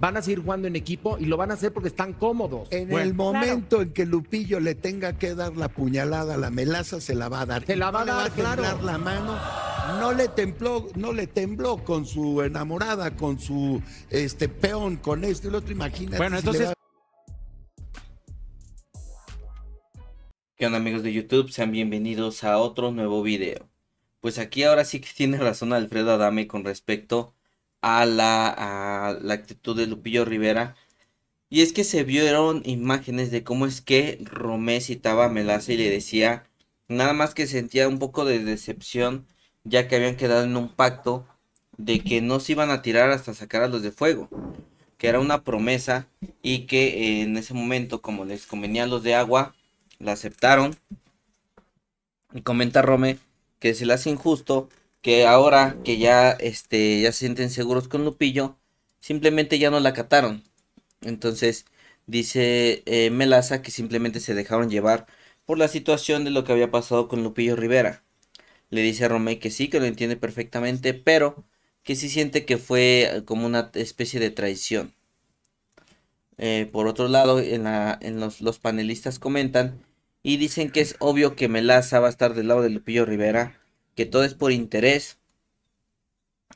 van a seguir jugando en equipo y lo van a hacer porque están cómodos. En el momento en que Lupillo le tenga que dar la puñalada, la melaza se la va a dar. Se la va a dar, claro. mano. No le tembló, no le tembló con su enamorada, con su este peón, con esto y otro, imagínate. Bueno, entonces ¿Qué onda amigos de YouTube? Sean bienvenidos a otro nuevo video. Pues aquí ahora sí que tiene razón Alfredo Adame con respecto a la, actitud de Lupillo Rivera. Y es que se vieron imágenes de cómo es que Romé citaba a Melaza y le decía nada más que sentía un poco de decepción ya que habían quedado en un pacto de que no se iban a tirar hasta sacar a los de fuego, que era una promesa y que eh, en ese momento como les convenía a los de agua, la aceptaron. Y comenta Romé que se le hace injusto que ahora que ya, este, ya se sienten seguros con Lupillo, simplemente ya no la cataron. Entonces dice eh, Melaza que simplemente se dejaron llevar por la situación de lo que había pasado con Lupillo Rivera. Le dice a Romay que sí, que lo entiende perfectamente, pero que sí siente que fue eh, como una especie de traición. Eh, por otro lado, en, los, los, panelistas comentan y dicen que es obvio que Melaza va a estar del lado de Lupillo Rivera que todo es por interés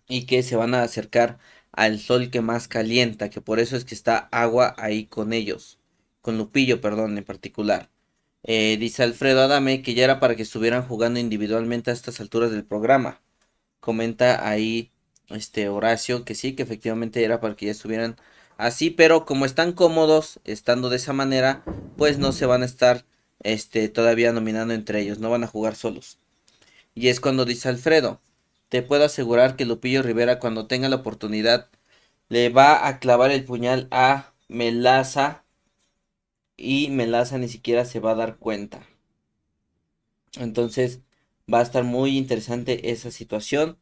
y que se van a acercar al sol que más calienta, que por eso es que está agua ahí con ellos, con Lupillo, perdón, en particular. Eh, dice Alfredo Adame que ya era para que estuvieran jugando individualmente a estas alturas del programa. Comenta ahí este Horacio que sí, que efectivamente era para que ya estuvieran así, pero como están cómodos estando de esa manera, pues no se van a estar este, todavía nominando entre ellos, no van a jugar solos. Y es cuando dice Alfredo, te puedo asegurar que Lupillo Rivera cuando tenga la oportunidad le va a clavar el puñal a Melaza y Melaza ni siquiera se va a dar cuenta. Entonces va a estar muy interesante esa situación.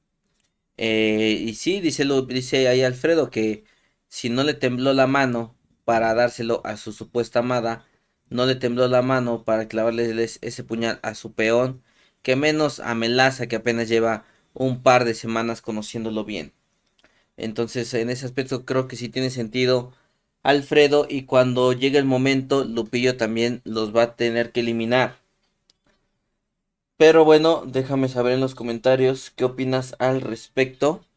Eh, y sí, dice, dice ahí Alfredo que si no le tembló la mano para dárselo a su supuesta amada, no le tembló la mano para clavarle ese puñal a su peón que menos a Melaza que apenas lleva un par de semanas conociéndolo bien. Entonces en ese aspecto creo que sí tiene sentido Alfredo y cuando llegue el momento Lupillo también los va a tener que eliminar. Pero bueno, déjame saber en los comentarios qué opinas al respecto.